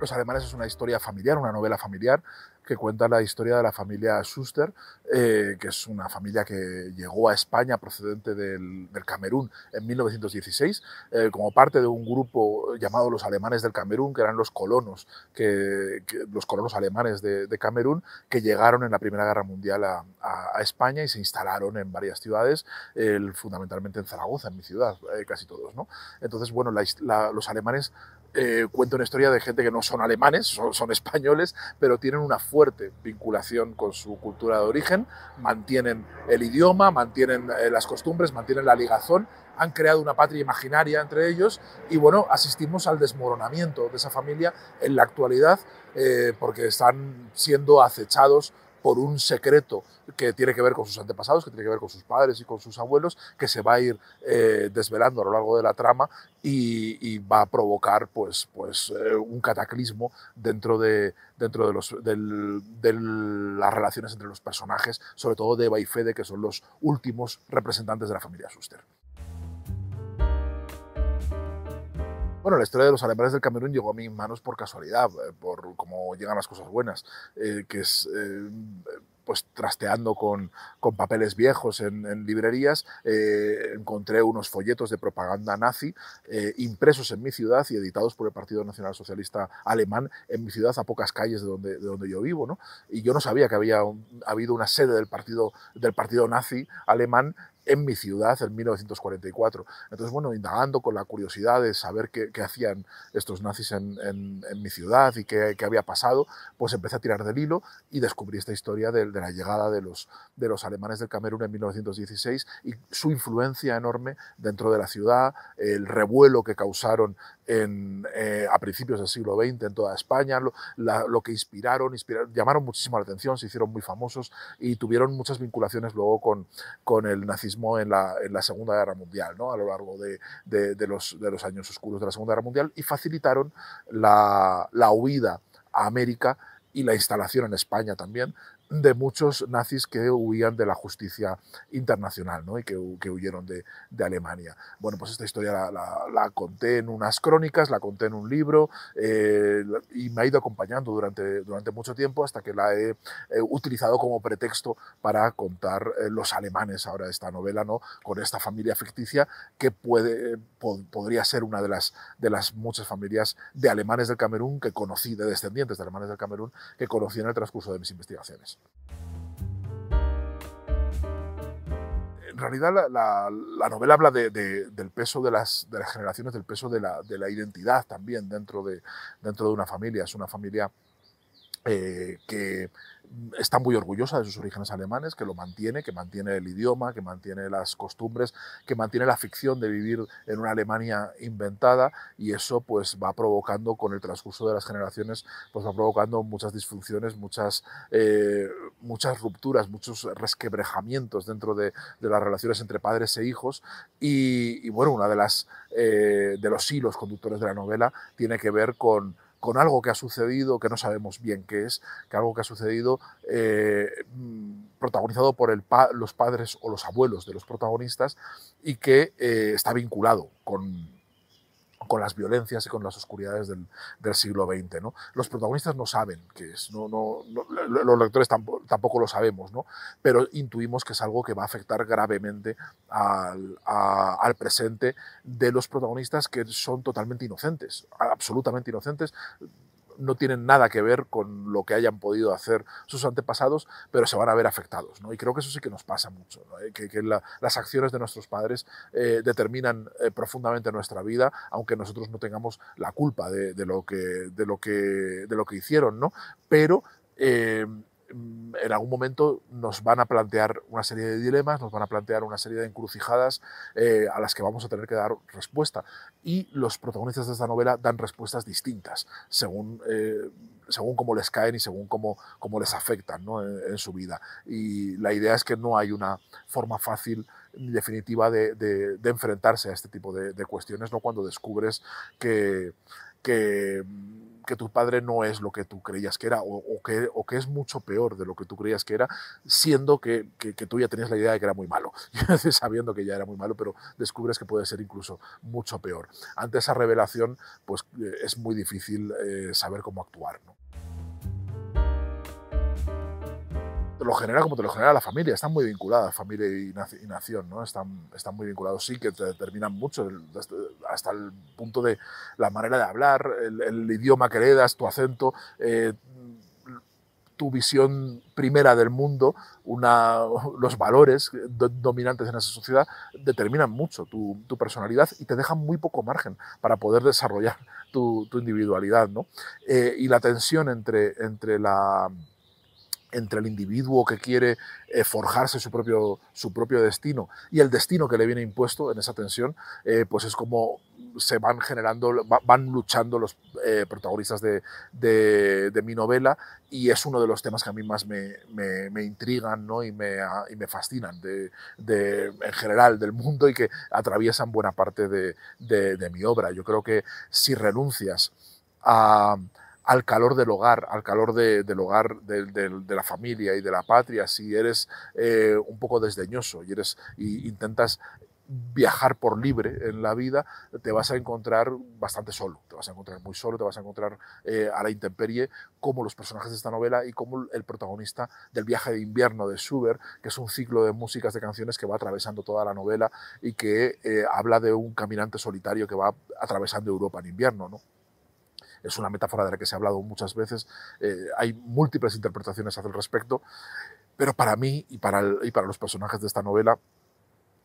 Los alemanes es una historia familiar, una novela familiar que cuenta la historia de la familia Schuster, eh, que es una familia que llegó a España procedente del, Camerún en 1916, eh, como parte de un grupo llamado los alemanes del Camerún, que eran los colonos, que, los colonos alemanes de, Camerún, que llegaron en la Primera Guerra Mundial a, España y se instalaron en varias ciudades, fundamentalmente en Zaragoza, en mi ciudad, eh, casi todos. ¿no? Entonces, bueno, los alemanes eh, cuento una historia de gente que no son alemanes, son, españoles, pero tienen una fuerte vinculación con su cultura de origen, mantienen el idioma, mantienen eh, las costumbres, mantienen la ligazón, han creado una patria imaginaria entre ellos y bueno, asistimos al desmoronamiento de esa familia en la actualidad eh, porque están siendo acechados por un secreto que tiene que ver con sus antepasados, que tiene que ver con sus padres y con sus abuelos, que se va a ir eh, desvelando a lo largo de la trama y, va a provocar pues, pues, eh, un cataclismo dentro, de, dentro de, los, de las relaciones entre los personajes, sobre todo de Eva y Fede, que son los últimos representantes de la familia Suster. Bueno, la historia de los alemanes del Camerún llegó a mis manos por casualidad, eh, por cómo llegan las cosas buenas, eh, que es... Eh, pues trasteando con, con papeles viejos en, librerías, encontré unos folletos de propaganda nazi impresos en mi ciudad y editados por el Partido Nacional Socialista Alemán en mi ciudad, a pocas calles de donde, de donde yo vivo. ¿no? Y yo no sabía que había habido una sede del partido, del partido nazi alemán en mi ciudad en 1944. Entonces, bueno, indagando con la curiosidad de saber qué, hacían estos nazis en, en, mi ciudad y qué, qué, había pasado, pues empecé a tirar del hilo y descubrí esta historia de, la llegada de los, de los alemanes del Camerún en 1916 y su influencia enorme dentro de la ciudad, el revuelo que causaron en, eh, a principios del siglo XX en toda España, lo, lo que inspiraron, inspiraron, llamaron muchísimo la atención, se hicieron muy famosos y tuvieron muchas vinculaciones luego con, con el nazismo en la, Segunda Guerra Mundial, ¿no? a lo largo de, los, años oscuros de la Segunda Guerra Mundial, y facilitaron la huida a América y la instalación en España también de muchos nazis que huían de la justicia internacional ¿no? y que, huyeron de, Alemania. Bueno, pues esta historia la, conté en unas crónicas, la conté en un libro eh, y me ha ido acompañando durante, durante mucho tiempo hasta que la he eh, utilizado como pretexto para contar eh, los alemanes ahora de esta novela ¿no? con esta familia ficticia que puede, podría ser una de las, de las muchas familias de alemanes del Camerún que conocí, de descendientes de alemanes del Camerún que conocí en el transcurso de mis investigaciones. En realidad la, novela habla del peso de las, generaciones, del peso de la, identidad también dentro de, dentro de una familia. Es una familia eh, que mm, está muy orgullosa de sus orígenes alemanes, que lo mantiene, que mantiene el idioma, que mantiene las costumbres, que mantiene la ficción de vivir en una Alemania inventada y eso pues va provocando con el transcurso de las generaciones, pues va provocando muchas disfunciones, muchas, eh, muchas rupturas, muchos resquebrejamientos dentro de, de, las relaciones entre padres e hijos y, bueno, una de las eh, de los hilos conductores de la novela tiene que ver con con algo que ha sucedido, que no sabemos bien qué es, que algo que ha sucedido eh, mm, protagonizado por los padres o los abuelos de los protagonistas y que eh, está vinculado con con las violencias y con las oscuridades del, siglo XX. ¿no? Los protagonistas no saben que es, no, no, los lectores tampoco, lo sabemos, ¿no? pero intuimos que es algo que va a afectar gravemente al, al presente de los protagonistas que son totalmente inocentes, absolutamente inocentes no tienen nada que ver con lo que hayan podido hacer sus antepasados, pero se van a ver afectados. ¿no? Y creo que eso sí que nos pasa mucho, eh, que, las acciones de nuestros padres eh, determinan eh, profundamente nuestra vida, aunque nosotros no tengamos la culpa de, lo, que, de, lo, que, de lo que hicieron, ¿no? pero Mm, en algún momento nos van a plantear una serie de dilemas, nos van a plantear una serie de encrucijadas eh, a las que vamos a tener que dar respuesta. Y los protagonistas de esta novela dan respuestas distintas según, eh, según cómo les caen y según cómo, cómo les afectan en, su vida. Y la idea es que no hay una forma fácil ni definitiva de, enfrentarse a este tipo de, de cuestiones, ¿no? cuando descubres que, que mm, que tu padre no es lo que tú creías que era o, que, es mucho peor de lo que tú creías que era, siendo que, tú ya tenías la idea de que era muy malo, sabiendo que ya era muy malo, pero descubres que puede ser incluso mucho peor. Ante esa revelación, pues eh, es muy difícil eh, saber cómo actuar. te lo genera como te lo genera la familia, están muy vinculadas, familia y, nación, ¿no? están, están muy vinculados, sí que te determinan mucho, hasta el punto de la manera de hablar, el, idioma que heredas, tu acento, eh, tu visión primera del mundo, una, los valores dominantes en esa sociedad determinan mucho tu, tu, personalidad y te dejan muy poco margen para poder desarrollar tu, tu individualidad. Eh, y la tensión entre, entre la entre el individuo que quiere eh, forjarse su propio, su propio destino y el destino que le viene impuesto en esa tensión, eh, pues es como se van generando, van luchando los eh, protagonistas de, de, mi novela y es uno de los temas que a mí más me, me, me intrigan ¿no? y, me, ah, me fascinan en general del mundo y que atraviesan buena parte de, de mi obra. Yo creo que si renuncias a al calor del hogar, al calor del hogar, de, la familia y de la patria, si eres eh, un poco desdeñoso y, eres, intentas viajar por libre en la vida, te vas a encontrar bastante solo, te vas a encontrar muy solo, te vas a encontrar eh, a la intemperie, como los personajes de esta novela y como el protagonista del viaje de invierno de Schubert, que es un ciclo de músicas, de canciones que va atravesando toda la novela y que eh, habla de un caminante solitario que va atravesando Europa en invierno. ¿no? es una metáfora de la que se ha hablado muchas veces, eh, hay múltiples interpretaciones al respecto, pero para mí y para, para los personajes de esta novela,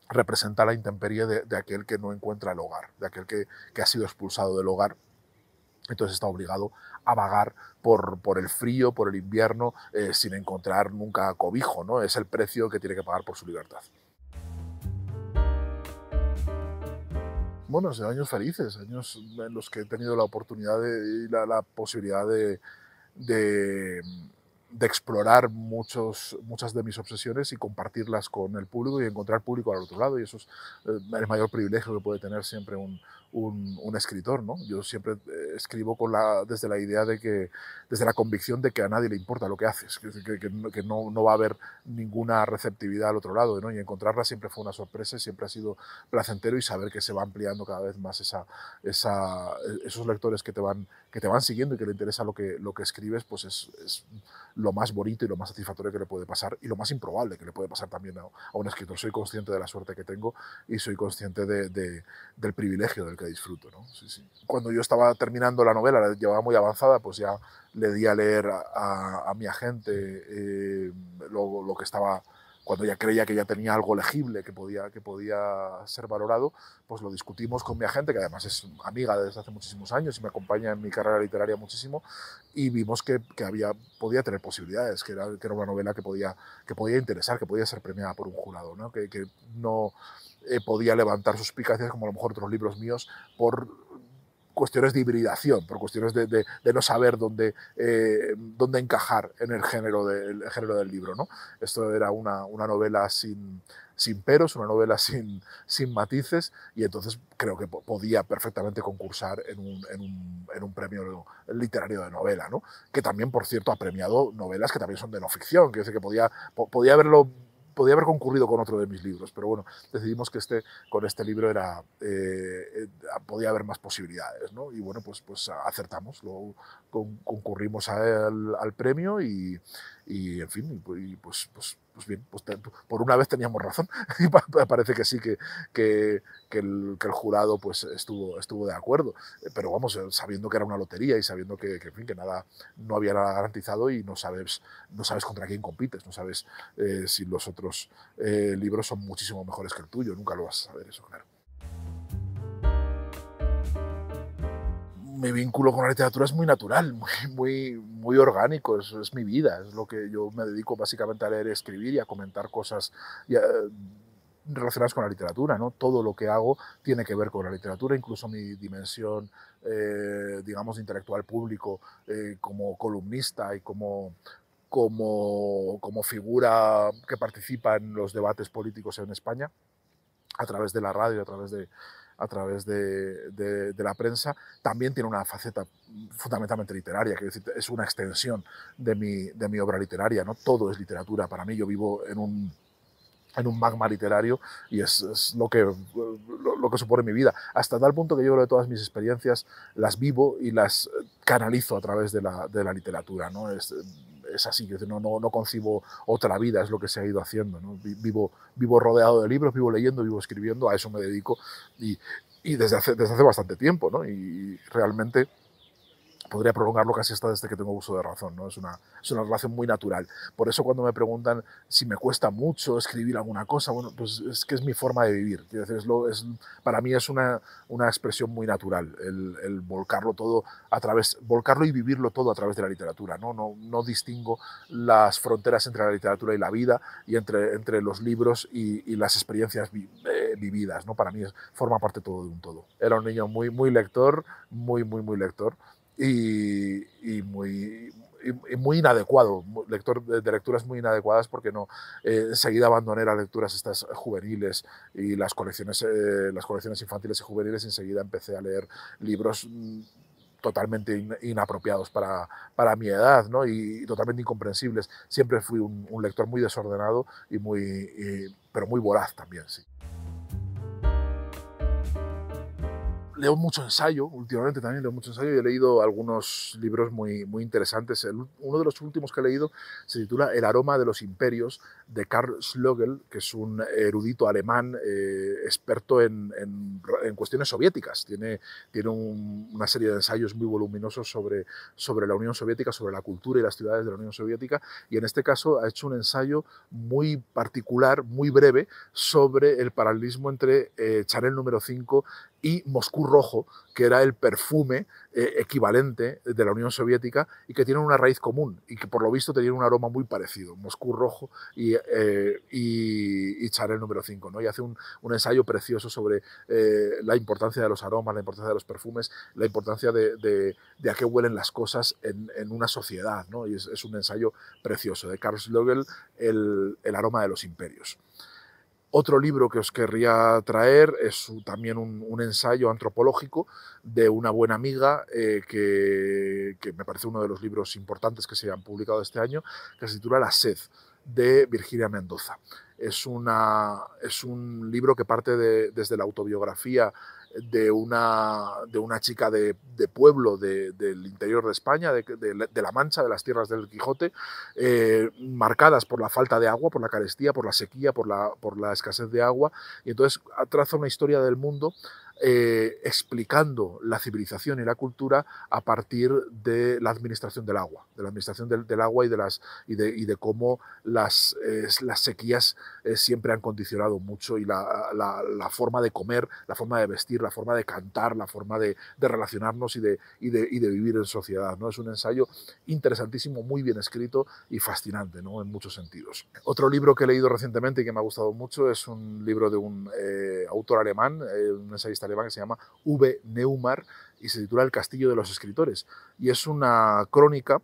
representa la intemperie de, aquel que no encuentra el hogar, de aquel que, ha sido expulsado del hogar. Entonces está obligado a vagar por, por el frío, por el invierno, eh, sin encontrar nunca cobijo. ¿no? Es el precio que tiene que pagar por su libertad. bueno, son años felices, años en los que he tenido la oportunidad de, y la, posibilidad de, de, de, explorar muchos, muchas de mis obsesiones y compartirlas con el público y encontrar público al otro lado. Y eso es eh, el mayor privilegio que puede tener siempre un, un, escritor, ¿no? Yo siempre eh, escribo con la, desde la idea de que, desde la convicción de que a nadie le importa lo que haces, que, que, no, no, va a haber ninguna receptividad al otro lado, ¿no? Y encontrarla siempre fue una sorpresa siempre ha sido placentero y saber que se va ampliando cada vez más esa, esa, e-, esos lectores que te, van, que te van siguiendo y que le interesa lo que, lo que escribes, pues es, es lo más bonito y lo más satisfactorio que le puede pasar y lo más improbable que le puede pasar también a, un escritor. Soy consciente de la suerte que tengo y soy consciente del privilegio del que disfruto. ¿no? Sí, sí. Cuando yo estaba terminando la novela, la llevaba muy avanzada, pues ya le di a leer a, mi agente eh, lo, que estaba cuando ya creía que ya tenía algo legible que podía, que podía ser valorado, pues lo discutimos con mi agente, que además es amiga desde hace muchísimos años y me acompaña en mi carrera literaria muchísimo, y vimos que, había, podía tener posibilidades, que era, era una novela que podía, que podía interesar, que podía ser premiada por un jurado, que, no eh, podía levantar suspicacias como a lo mejor otros libros míos por cuestiones de hibridación, por cuestiones de, no saber eh, dónde, encajar en el género, del género del libro. ¿no? Esto era una, novela sin, sin peros, una novela sin, sin matices, y entonces creo que podía perfectamente concursar en un, premio literario de novela, ¿no? que también, por cierto, ha premiado novelas que también son de no ficción, que, que podía, podía haberlo podía haber concurrido con otro de mis libros, pero bueno, decidimos que este, con este libro era, eh, eh, podía haber más posibilidades, ¿no? Y bueno, pues, pues acertamos, luego concurrimos al premio y, y en fin, pues, pues, pues bien, pues, por una vez teníamos razón. y parece que sí, que, que, el, jurado pues, estuvo, estuvo de acuerdo. Eh, pero vamos, eh, sabiendo que era una lotería y sabiendo que, en fin, que nada, no había nada garantizado y no sabes, no sabes contra quién compites, no sabes eh, si los otros libros son muchísimo mejores que el tuyo. Nunca lo vas a saber, eso, claro. mi vínculo con la literatura es muy natural, muy, muy, muy orgánico, es, mi vida, es lo que yo me dedico básicamente a leer, escribir y a comentar cosas eh, relacionadas con la literatura. ¿no? Todo lo que hago tiene que ver con la literatura, incluso mi dimensión, eh, digamos, intelectual público eh, como columnista y como, como, como figura que participa en los debates políticos en España a través de la radio, a través de, a través de, de, la prensa, también tiene una faceta mm, fundamentalmente literaria, que es una extensión de mi, de mi obra literaria, ¿no? Todo es literatura para mí, yo vivo en un en un magma literario y es, es lo, que, lo, que supone mi vida. Hasta tal punto que yo creo que todas mis experiencias las vivo y las eh, canalizo a través de la, de la literatura. ¿no? es así, yo no, no, concibo otra vida, es lo que se ha ido haciendo. Vivo, vivo rodeado de libros, vivo leyendo, vivo escribiendo, a eso me dedico y, desde, hace, desde hace bastante tiempo. ¿no? Y realmente podría prolongarlo casi hasta desde que tengo uso de razón, ¿no? Es una, es una relación muy natural. Por eso cuando me preguntan si me cuesta mucho escribir alguna cosa, bueno, pues es que es mi forma de vivir. lo, es, para mí es una, una expresión muy natural el, volcarlo todo a través, volcarlo y vivirlo todo a través de la literatura, ¿no? No, no distingo las fronteras entre la literatura y la vida y entre, entre los libros y, y las experiencias eh, vividas, ¿no? Para mí es, forma parte todo de un todo. Era un niño muy, muy lector, muy, muy, muy lector y, muy, inadecuado, lector de, lecturas muy inadecuadas porque no eh, enseguida abandoné las lecturas estas juveniles y las colecciones, eh, las colecciones infantiles y juveniles, y enseguida empecé a leer libros mm, totalmente inapropiados para, mi edad ¿no? y, totalmente incomprensibles. Siempre fui un, lector muy desordenado y pero muy voraz también. Sí. leo mucho ensayo, últimamente también leo mucho ensayo y he leído algunos libros muy, muy interesantes. uno de los últimos que he leído se titula El aroma de los imperios de Karl Slogel, que es un erudito alemán eh, experto en, cuestiones soviéticas. Tiene, tiene una serie de ensayos muy voluminosos sobre, sobre la Unión Soviética, sobre la cultura y las ciudades de la Unión Soviética y en este caso ha hecho un ensayo muy particular, muy breve, sobre el paralelismo entre eh, Chanel número 5 y Moscú Rojo, que era el perfume eh, equivalente de la Unión Soviética y que tiene una raíz común y que por lo visto tenían un aroma muy parecido, Moscú Rojo y, eh, y, número 5. ¿no? Y hace un, ensayo precioso sobre eh, la importancia de los aromas, la importancia de los perfumes, la importancia de, de, a qué huelen las cosas en, una sociedad. ¿no? Y es, un ensayo precioso de Carlos Logel, el aroma de los imperios. Otro libro que os querría traer es también un, ensayo antropológico de una buena amiga eh, que, me parece uno de los libros importantes que se han publicado este año, que se titula La sed de Virginia Mendoza. Es, una, es un libro que parte de, desde la autobiografía de una, de una chica de, pueblo del interior de España, de, La Mancha, de las tierras del Quijote, eh, marcadas por la falta de agua, por la carestía, por la sequía, por la, por la escasez de agua. Y entonces traza una historia del mundo eh, explicando la civilización y la cultura a partir de la administración del agua, de la administración del, agua y de, las, y de, cómo las, las sequías eh, siempre han condicionado mucho y la, forma de comer, la forma de vestir, la forma de cantar, la forma de, relacionarnos y de, de, vivir en sociedad. ¿no? Es un ensayo interesantísimo, muy bien escrito y fascinante ¿no? en muchos sentidos. Otro libro que he leído recientemente y que me ha gustado mucho es un libro de un eh, autor alemán, un ensayista alemán que se llama V. Neumar y se titula El Castillo de los Escritores. Y es una crónica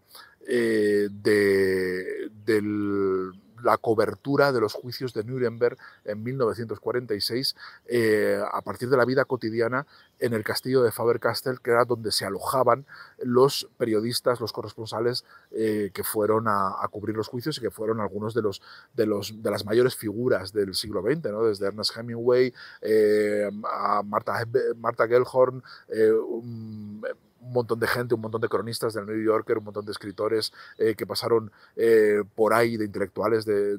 eh, de, del, la cobertura de los juicios de Nuremberg en 1946 eh, a partir de la vida cotidiana en el castillo de faber Castle que era donde se alojaban los periodistas, los corresponsales eh, que fueron a, cubrir los juicios y que fueron algunos de, los, de, los, de las mayores figuras del siglo XX, ¿no? desde Ernest Hemingway eh, a Marta, Marta Gellhorn un montón de gente, un montón de cronistas del New Yorker, un montón de escritores eh, que pasaron eh, por ahí, de intelectuales, de,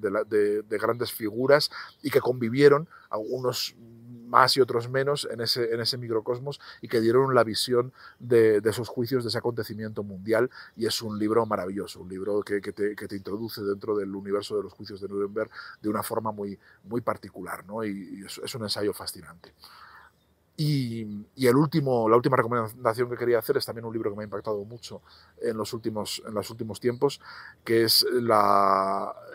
grandes figuras y que convivieron, algunos más y otros menos, en ese, microcosmos y que dieron la visión de, esos juicios, de ese acontecimiento mundial. Y es un libro maravilloso, un libro que, te, introduce dentro del universo de los juicios de Nuremberg de una forma muy, muy particular ¿no? y, es un ensayo fascinante. Y, el último, la última recomendación que quería hacer es también un libro que me ha impactado mucho en los últimos, en los últimos tiempos, que es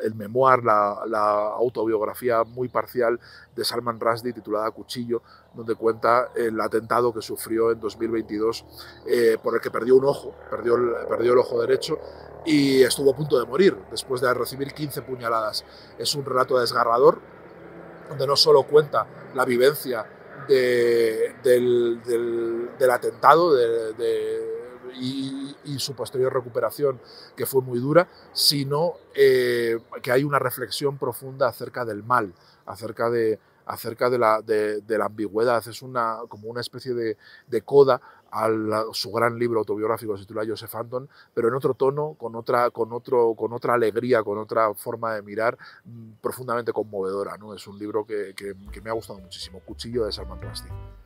el memoir, la, autobiografía muy parcial de Salman Rushdie titulada Cuchillo, donde cuenta el atentado que sufrió en 2022 eh, por el que perdió un ojo, perdió perdió el ojo derecho y estuvo a punto de morir después de recibir 15 puñaladas. Es un relato desgarrador donde no solo cuenta la vivencia del, del, atentado de, y, su posterior recuperación, que fue muy dura, sino eh, que hay una reflexión profunda acerca del mal, acerca de, acerca de la, la ambigüedad. Es una, como una especie de, de coda a su gran libro autobiográfico que se titula Joseph Anton, pero en otro tono, con otra, alegría, con otra forma de mirar mm, profundamente conmovedora. ¿no? Es un libro que, me ha gustado muchísimo, Cuchillo de Salman Rushdie.